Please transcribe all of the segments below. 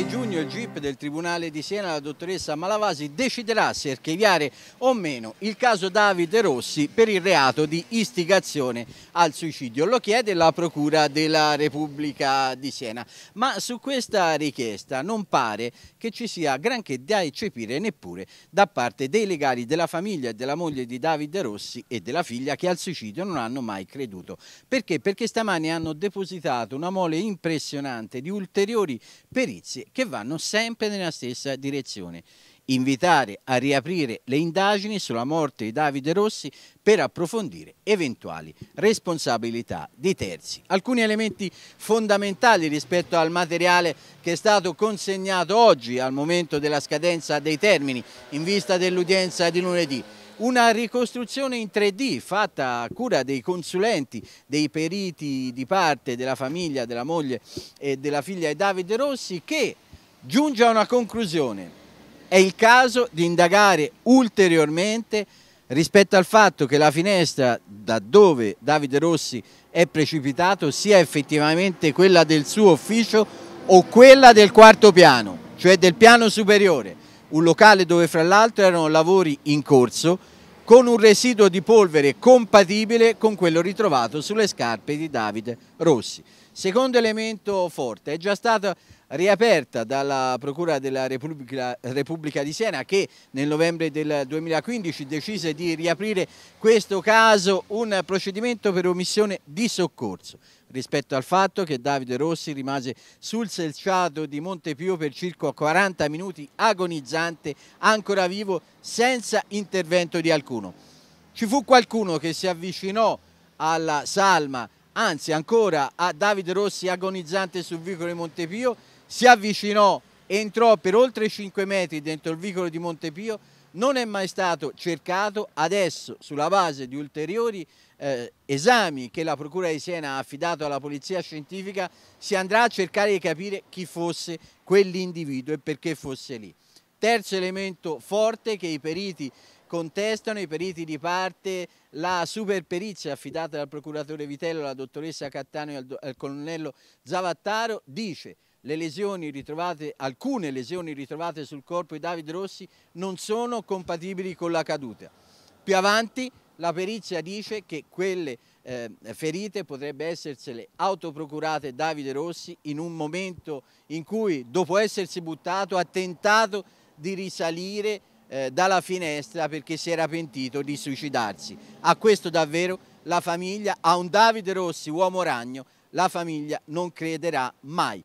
6 giugno il GIP del Tribunale di Siena, la dottoressa Malavasi, deciderà se archiviare o meno il caso Davide Rossi per il reato di istigazione al suicidio. Lo chiede la Procura della Repubblica di Siena, ma su questa richiesta non pare che ci sia granché da eccepire neppure da parte dei legali della famiglia e della moglie di Davide Rossi e della figlia che al suicidio non hanno mai creduto. Perché? Perché stamani hanno depositato una mole impressionante di ulteriori perizie che vanno sempre nella stessa direzione invitare a riaprire le indagini sulla morte di Davide Rossi per approfondire eventuali responsabilità di terzi. Alcuni elementi fondamentali rispetto al materiale che è stato consegnato oggi al momento della scadenza dei termini in vista dell'udienza di lunedì una ricostruzione in 3D fatta a cura dei consulenti, dei periti di parte, della famiglia, della moglie e della figlia di Davide Rossi che giunge a una conclusione. È il caso di indagare ulteriormente rispetto al fatto che la finestra da dove Davide Rossi è precipitato sia effettivamente quella del suo ufficio o quella del quarto piano, cioè del piano superiore un locale dove fra l'altro erano lavori in corso con un residuo di polvere compatibile con quello ritrovato sulle scarpe di Davide Rossi. Secondo elemento forte, è già stata riaperta dalla Procura della Repubblica, Repubblica, di Siena che nel novembre del 2015 decise di riaprire questo caso un procedimento per omissione di soccorso rispetto al fatto che Davide Rossi rimase sul selciato di Montepio per circa 40 minuti agonizzante, ancora vivo, senza intervento di alcuno. Ci fu qualcuno che si avvicinò alla salma, anzi ancora a Davide Rossi agonizzante sul vicolo di Montepio, si avvicinò, entrò per oltre 5 metri dentro il vicolo di Montepio, non è mai stato cercato, adesso sulla base di ulteriori eh, esami che la Procura di Siena ha affidato alla Polizia Scientifica si andrà a cercare di capire chi fosse quell'individuo e perché fosse lì. Terzo elemento forte che i periti contestano i periti di parte la superperizia affidata dal procuratore Vitello, alla dottoressa Cattaneo e al, al colonnello Zavattaro, dice le lesioni ritrovate, alcune lesioni ritrovate sul corpo di Davide Rossi non sono compatibili con la caduta. Più avanti la perizia dice che quelle eh, ferite potrebbe essersele autoprocurate Davide Rossi in un momento in cui dopo essersi buttato ha tentato di risalire eh, dalla finestra perché si era pentito di suicidarsi. A questo davvero la famiglia, a un Davide Rossi uomo ragno, la famiglia non crederà mai.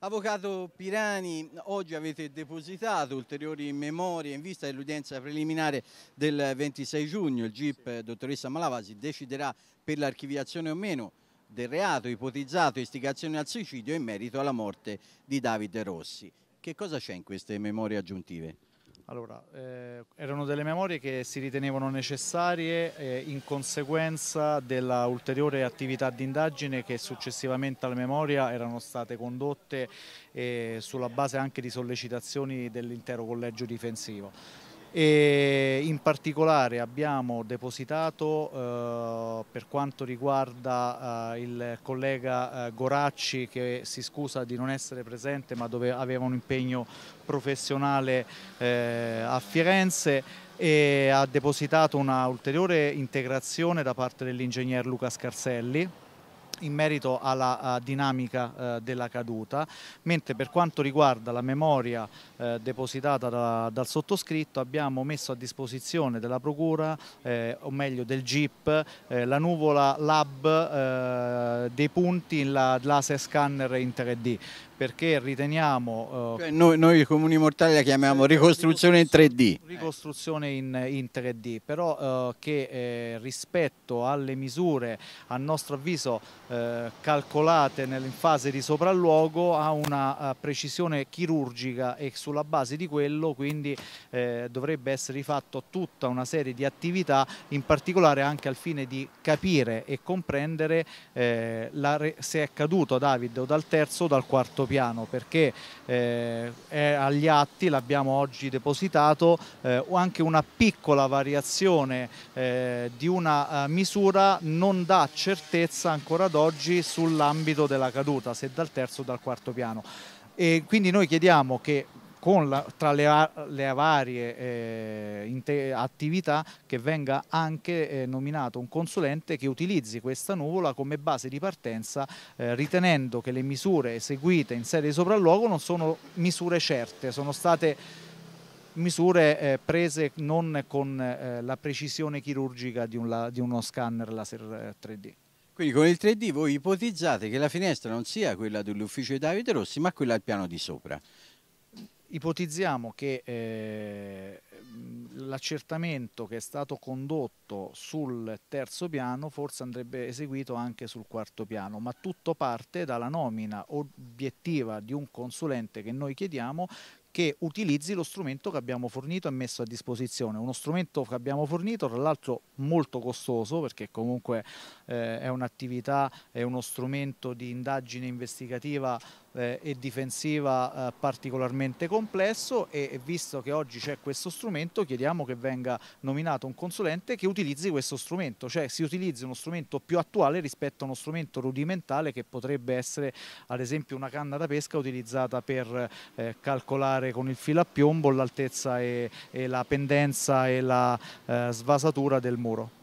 Avvocato Pirani, oggi avete depositato ulteriori memorie in vista dell'udienza preliminare del 26 giugno. Il GIP, dottoressa Malavasi, deciderà per l'archiviazione o meno del reato ipotizzato istigazione al suicidio in merito alla morte di Davide Rossi. Che cosa c'è in queste memorie aggiuntive? Allora, eh, erano delle memorie che si ritenevano necessarie eh, in conseguenza dell'ulteriore attività di indagine che successivamente alla memoria erano state condotte eh, sulla base anche di sollecitazioni dell'intero collegio difensivo e in particolare abbiamo depositato eh, per quanto riguarda eh, il collega eh, Goracci che si scusa di non essere presente ma dove aveva un impegno professionale eh, a Firenze e ha depositato una ulteriore integrazione da parte dell'ingegner Luca Scarselli in merito alla dinamica eh, della caduta, mentre per quanto riguarda la memoria eh, depositata dal sottoscritto abbiamo messo a disposizione della Procura, eh, o meglio del GIP, la nuvola lab dei punti, la laser scanner in 3D perché riteniamo... Eh, cioè noi, noi comuni mortali la chiamiamo ricostruzione in 3D. Ricostruzione in, in 3D, però eh, che eh, rispetto alle misure a nostro avviso eh, calcolate in fase di sopralluogo ha una eh, precisione chirurgica e sulla base di quello quindi eh, dovrebbe essere rifatto tutta una serie di attività in particolare anche al fine di capire e comprendere la, se è caduto David o dal terzo o dal quarto piano perché eh, è agli atti, l'abbiamo oggi depositato, eh, anche una piccola variazione eh, di una eh, misura non dà certezza ancora ad oggi sull'ambito della caduta, se dal terzo o dal quarto piano. E quindi noi chiediamo che la, tra le, le varie eh, attività che venga anche eh, nominato un consulente che utilizzi questa nuvola come base di partenza eh, ritenendo che le misure eseguite in sede di sopralluogo non sono misure certe, sono state misure eh, prese non con eh, la precisione chirurgica di, un la, di uno scanner laser 3D. Eh, Quindi con il 3D voi ipotizzate che la finestra non sia quella dell'ufficio di Davide Rossi ma quella al piano di sopra ipotizziamo che eh, l'accertamento che è stato condotto sul terzo piano forse andrebbe eseguito anche sul quarto piano, ma tutto parte dalla nomina obiettiva di un consulente che noi chiediamo che utilizzi lo strumento che abbiamo fornito e messo a disposizione. Uno strumento che abbiamo fornito, tra l'altro molto costoso, perché comunque eh, è un'attività, è uno strumento di indagine investigativa eh, e difensiva eh, particolarmente complesso e, visto che oggi c'è questo strumento chiediamo che venga nominato un consulente che utilizzi questo strumento, cioè si utilizzi uno strumento più attuale rispetto a uno strumento rudimentale che potrebbe essere ad esempio una canna da pesca utilizzata per eh, calcolare con il filo a piombo l'altezza e, la pendenza e la svasatura del muro.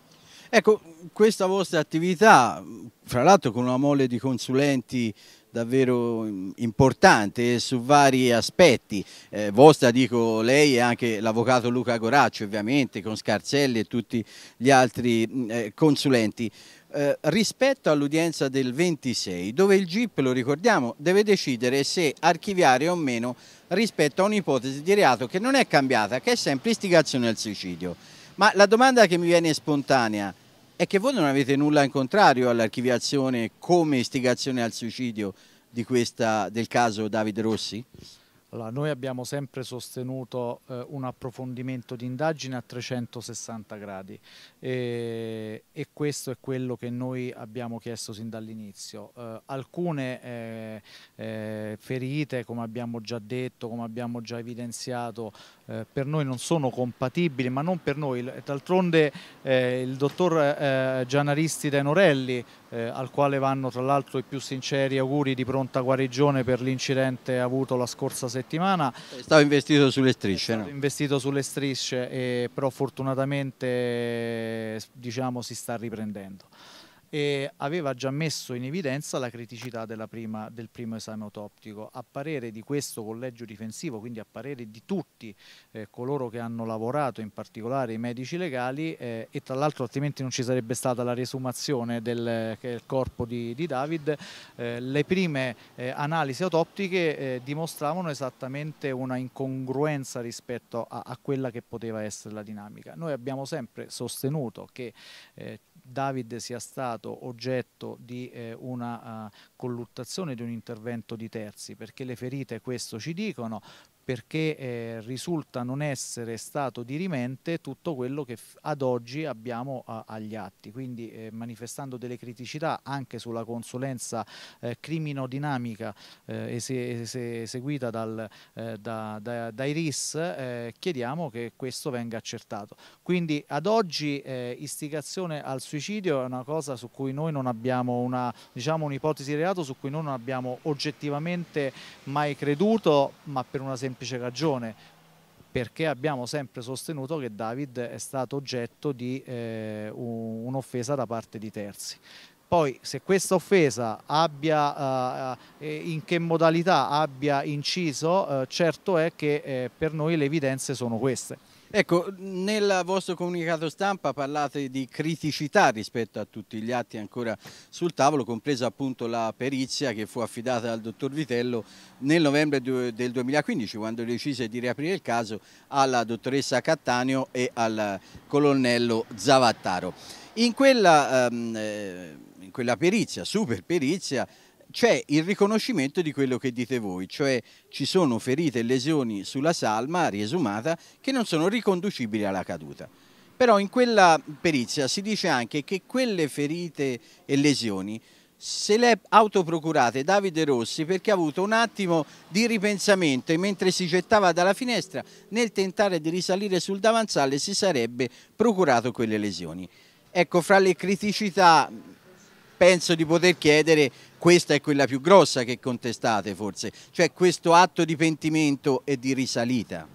Ecco, questa vostra attività, fra l'altro con una mole di consulenti davvero importante su vari aspetti, eh, vostra dico lei e anche l'avvocato Luca Goraccio ovviamente con Scarzelli e tutti gli altri mm, eh, consulenti, eh, rispetto all'udienza del 26 dove il GIP, lo ricordiamo, deve decidere se archiviare o meno rispetto a un'ipotesi di reato che non è cambiata, che è sempre istigazione al suicidio. Ma la domanda che mi viene spontanea è che voi non avete nulla in contrario all'archiviazione come istigazione al suicidio questa, del caso Davide Rossi? Allora, noi abbiamo sempre sostenuto eh, un approfondimento di indagine a 360 gradi e, e, questo è quello che noi abbiamo chiesto sin dall'inizio. Eh, alcune eh, eh ferite, come abbiamo già detto, come abbiamo già evidenziato, eh, per noi non sono compatibili, ma non per noi. D'altronde eh, il dottor Gianaristi Norelli eh, al quale vanno tra l'altro i più sinceri auguri di pronta guarigione per l'incidente avuto la scorsa settimana. Stavo investito sulle strisce. No? investito sulle strisce, eh, però fortunatamente diciamo, si sta riprendendo e aveva già messo in evidenza la criticità prima, del primo esame autoptico. A parere di questo collegio difensivo, quindi a parere di tutti eh, coloro che hanno lavorato, in particolare i medici legali, eh, e tra l'altro altrimenti non ci sarebbe stata la resumazione del, del corpo di, di David, eh, le prime eh, analisi autoptiche eh, dimostravano esattamente una incongruenza rispetto a, a, quella che poteva essere la dinamica. Noi abbiamo sempre sostenuto che eh, David sia stato oggetto di eh, una uh, colluttazione, di un intervento di terzi, perché le ferite questo ci dicono, perché eh, risulta non essere stato dirimente tutto quello che ad oggi abbiamo a, agli atti, quindi eh, manifestando delle criticità anche sulla consulenza eh, criminodinamica eh, eseguita dal, eh, da, da, dai RIS, eh, chiediamo che questo venga accertato. Quindi ad oggi istigazione al suicidio è una cosa su cui noi non abbiamo una, diciamo, un'ipotesi di reato su cui noi non abbiamo oggettivamente mai creduto, ma per una semplice semplice ragione perché abbiamo sempre sostenuto che David è stato oggetto di eh, un'offesa da parte di terzi. Poi se questa offesa abbia, eh, eh in che modalità abbia inciso, eh, certo è che eh, per noi le evidenze sono queste. Ecco, nel vostro comunicato stampa parlate di criticità rispetto a tutti gli atti ancora sul tavolo, compresa appunto la perizia che fu affidata al dottor Vitello nel novembre del 2015, quando decise di riaprire il caso alla dottoressa Cattaneo e al colonnello Zavattaro. In quella, ehm, eh, in quella perizia, super perizia, c'è il riconoscimento di quello che dite voi, cioè ci sono ferite e lesioni sulla salma riesumata che non sono riconducibili alla caduta. Però in quella perizia si dice anche che quelle ferite e lesioni se le autoprocurate Davide Rossi perché ha avuto un attimo di ripensamento e mentre si gettava dalla finestra nel tentare di risalire sul davanzale si sarebbe procurato quelle lesioni. Ecco, fra le criticità penso di poter chiedere questa è quella più grossa che contestate forse, cioè questo atto di pentimento e di risalita.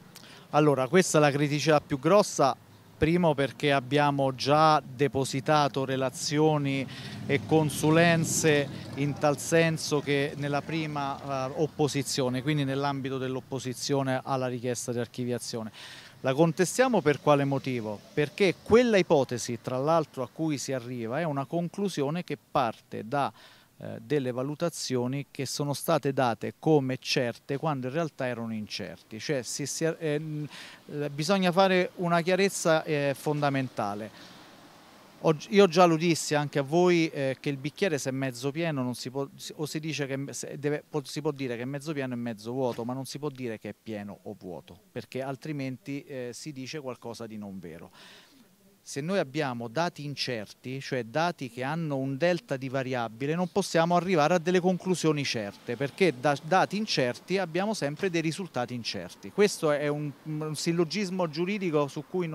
Allora, questa è la criticità più grossa primo perché abbiamo già depositato relazioni e consulenze in tal senso che nella prima eh, opposizione, quindi nell'ambito dell'opposizione alla richiesta di archiviazione. La contestiamo per quale motivo? Perché quella ipotesi, tra l'altro a cui si arriva, è una conclusione che parte da eh, delle valutazioni che sono state date come certe quando in realtà erano incerte. Cioè, si, si, eh, eh, bisogna fare una chiarezza eh, fondamentale. io già lo dissi anche a voi eh, che il bicchiere se è mezzo pieno si può, o si, dice che, deve, si può dire che è mezzo pieno e mezzo vuoto, ma non si può dire che è pieno o vuoto, perché altrimenti eh, si dice qualcosa di non vero se noi abbiamo dati incerti, cioè dati che hanno un delta di variabile, non possiamo arrivare a delle conclusioni certe, perché da dati incerti abbiamo sempre dei risultati incerti. Questo è un, un sillogismo giuridico cui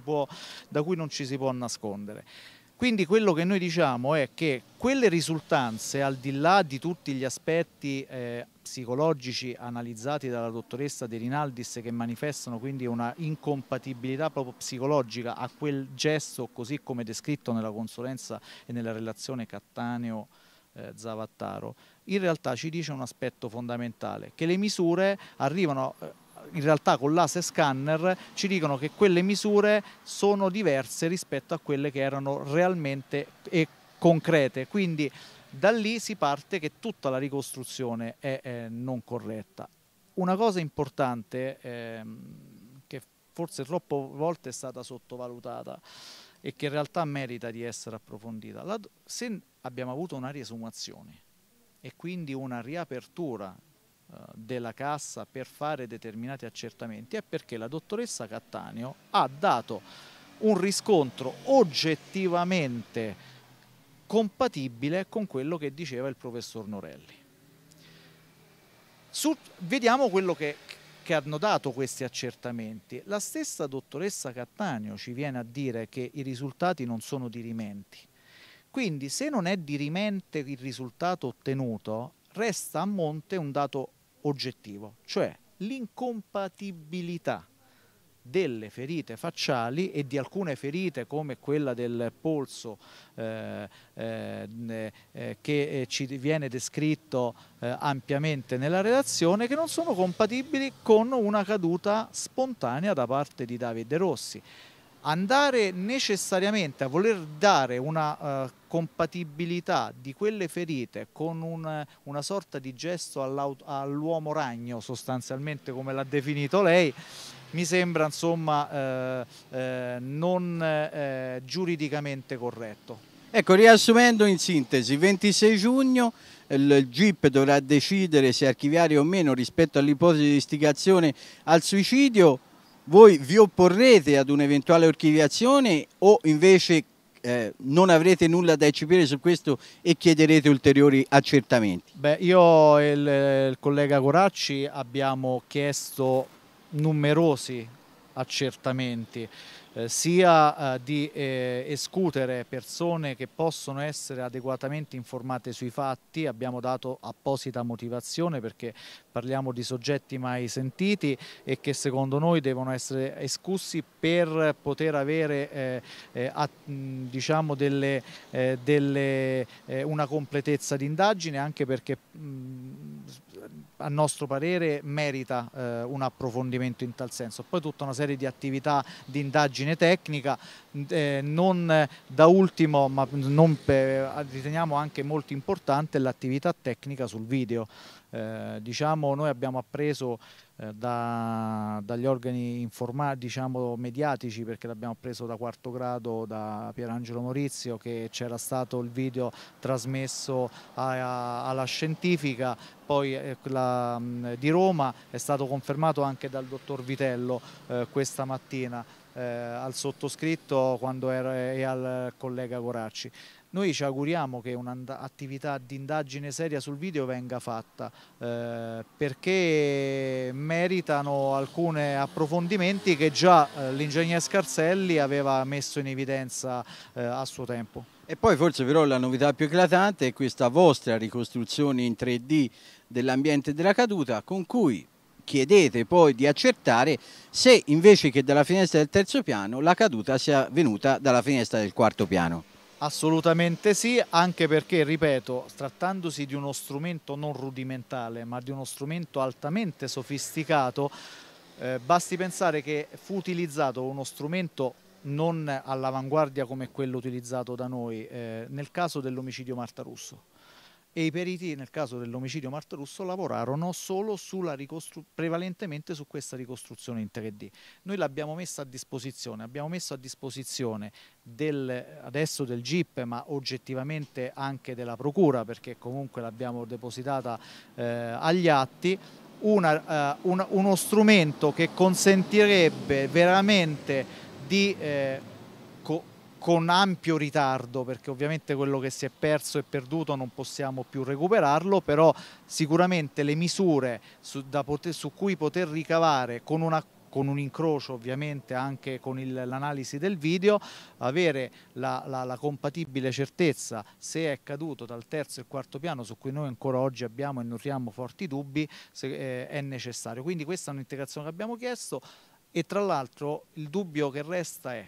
può, da cui non ci si può nascondere. Quindi quello che noi diciamo è che quelle risultanze, al di là di tutti gli aspetti eh, psicologici analizzati dalla dottoressa De Rinaldis che manifestano quindi una incompatibilità proprio psicologica a quel gesto così come descritto nella consulenza e nella relazione Cattaneo eh, Zavattaro, in realtà ci dice un aspetto fondamentale, che le misure arrivano eh, in realtà con l'asse scanner ci dicono che quelle misure sono diverse rispetto a quelle che erano realmente e concrete. Quindi da lì si parte che tutta la ricostruzione è, è eh, non corretta. Una cosa importante ehm, che forse troppe volte è stata sottovalutata e che in realtà merita di essere approfondita, la, se abbiamo avuto una riesumazione e quindi una riapertura eh, della cassa per fare determinati accertamenti è perché la dottoressa Cattaneo ha dato un riscontro oggettivamente compatibile con quello che diceva il professor Norelli. Su, vediamo quello che, che hanno dato questi accertamenti. La stessa dottoressa Cattaneo ci viene a dire che i risultati non sono dirimenti. Quindi se non è dirimente il risultato ottenuto, resta a monte un dato oggettivo, cioè l'incompatibilità delle ferite facciali e di alcune ferite come quella del polso eh, eh, eh, che eh, ci viene descritto eh, ampiamente nella redazione che non sono compatibili con una caduta spontanea da parte di Davide Rossi andare necessariamente a voler dare una uh, compatibilità di quelle ferite con un, una sorta di gesto all'uomo ragno sostanzialmente come l'ha definito lei mi sembra insomma eh, eh, non eh, giuridicamente corretto. Ecco, riassumendo in sintesi, 26 giugno il GIP dovrà decidere se archiviare o meno rispetto all'ipotesi di istigazione al suicidio voi vi opporrete ad un'eventuale archiviazione o invece eh, non avrete nulla da eccepire su questo e chiederete ulteriori accertamenti? Beh, io e il, il collega Coracci abbiamo chiesto numerosi accertamenti, eh, sia eh, di eh, escutere persone che possono essere adeguatamente informate sui fatti, abbiamo dato apposita motivazione perché parliamo di soggetti mai sentiti e che secondo noi devono essere escussi per poter avere eh, eh, a, diciamo delle, eh, delle, una completezza di indagine anche perché mh, a nostro parere merita eh, un approfondimento in tal senso. Poi tutta una serie di attività di indagine tecnica, eh, non da ultimo, ma per, riteniamo anche molto importante l'attività tecnica sul video. Eh, diciamo, noi abbiamo appreso eh, da, dagli organi diciamo, mediatici, perché l'abbiamo appreso da quarto grado da Pierangelo Maurizio, che c'era stato il video trasmesso a, a, alla scientifica, poi eh, la, di Roma è stato confermato anche dal dottor Vitello eh, questa mattina eh, al sottoscritto era, e al collega Coracci. Noi ci auguriamo che un'attività di indagine seria sul video venga fatta eh, perché meritano alcuni approfondimenti che già eh, l'ingegner Scarselli aveva messo in evidenza eh, a suo tempo. E poi forse però la novità più eclatante è questa vostra ricostruzione in 3D dell'ambiente della caduta con cui chiedete poi di accertare se invece che dalla finestra del terzo piano la caduta sia venuta dalla finestra del quarto piano. Assolutamente sì, anche perché, ripeto, trattandosi di uno strumento non rudimentale, ma di uno strumento altamente sofisticato, eh, basti pensare che fu utilizzato uno strumento non all'avanguardia come quello utilizzato da noi eh, nel caso dell'omicidio Marta Russo e i periti nel caso dell'omicidio Martarusso lavorarono solo ricostru- prevalentemente su questa ricostruzione in 3D. Noi l'abbiamo messa a disposizione, abbiamo messo a disposizione del, adesso del GIP ma oggettivamente anche della Procura perché comunque l'abbiamo depositata eh, agli atti una, uh, eh, un, uno strumento che consentirebbe veramente di eh, con ampio ritardo perché ovviamente quello che si è perso e perduto non possiamo più recuperarlo, però sicuramente le misure su, poter, su cui poter ricavare con una con un incrocio ovviamente anche con l'analisi del video, avere la, la, la, compatibile certezza se è caduto dal terzo e quarto piano su cui noi ancora oggi abbiamo e nutriamo forti dubbi se, eh, è necessario. Quindi questa è un'integrazione che abbiamo chiesto e tra l'altro il dubbio che resta è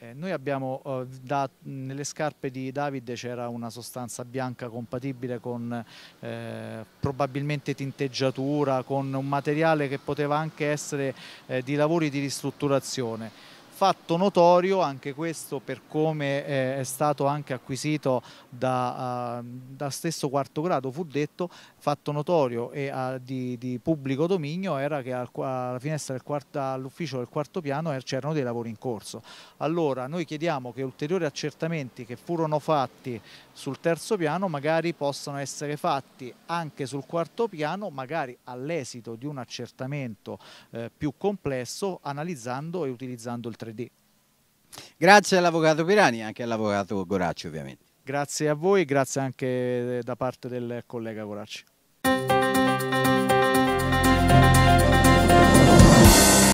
eh, noi abbiamo, eh, da, nelle scarpe di Davide c'era una sostanza bianca compatibile con eh, probabilmente tinteggiatura, con un materiale che poteva anche essere eh, di lavori di ristrutturazione fatto notorio anche questo per come eh, è stato anche acquisito da, uh, da, stesso quarto grado fu detto fatto notorio e uh, di, di, pubblico dominio era che al, alla finestra del quarto, all'ufficio del quarto piano er, c'erano dei lavori in corso allora noi chiediamo che ulteriori accertamenti che furono fatti sul terzo piano magari possano essere fatti anche sul quarto piano magari all'esito di un accertamento eh, più complesso analizzando e utilizzando il 3 3D. Grazie all'avvocato Pirani e anche all'avvocato Goracci ovviamente. Grazie a voi grazie anche da parte del collega Goracci.